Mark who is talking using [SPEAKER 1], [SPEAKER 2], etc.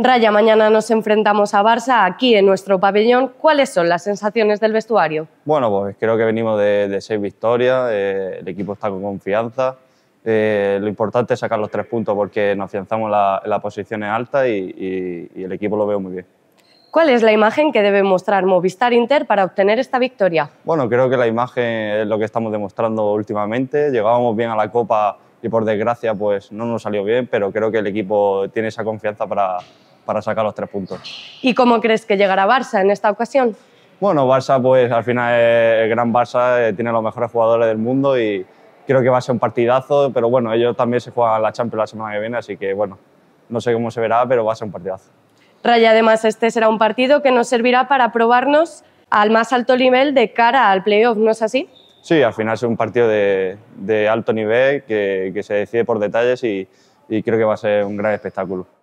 [SPEAKER 1] Raya, mañana nos enfrentamos a Barça aquí en nuestro pabellón. ¿Cuáles son las sensaciones del vestuario?
[SPEAKER 2] Bueno, pues creo que venimos de, seis victorias, eh, el equipo está con confianza. Eh, lo importante es sacar los tres puntos porque nos afianzamos la, en las posiciones altas y, y, el equipo lo veo muy bien.
[SPEAKER 1] ¿Cuál es la imagen que debe mostrar Movistar Inter para obtener esta victoria?
[SPEAKER 2] Bueno, creo que la imagen es lo que estamos demostrando últimamente. Llegábamos bien a la Copa y por desgracia pues no nos salió bien, pero creo que el equipo tiene esa confianza para, para sacar los tres puntos.
[SPEAKER 1] ¿Y cómo crees que llegará Barça en esta ocasión?
[SPEAKER 2] Bueno, Barça, pues al final eh, el gran Barça eh, tiene los mejores jugadores del mundo y creo que va a ser un partidazo, pero bueno, ellos también se juegan la Champions la semana que viene, así que bueno, no sé cómo se verá, pero va a ser un partidazo.
[SPEAKER 1] Raya, además, este será un partido que nos servirá para probarnos al más alto nivel de cara al playoff, ¿no es así?
[SPEAKER 2] Sí, al final es un partido de, alto nivel que, se decide por detalles y creo que va a ser un gran espectáculo.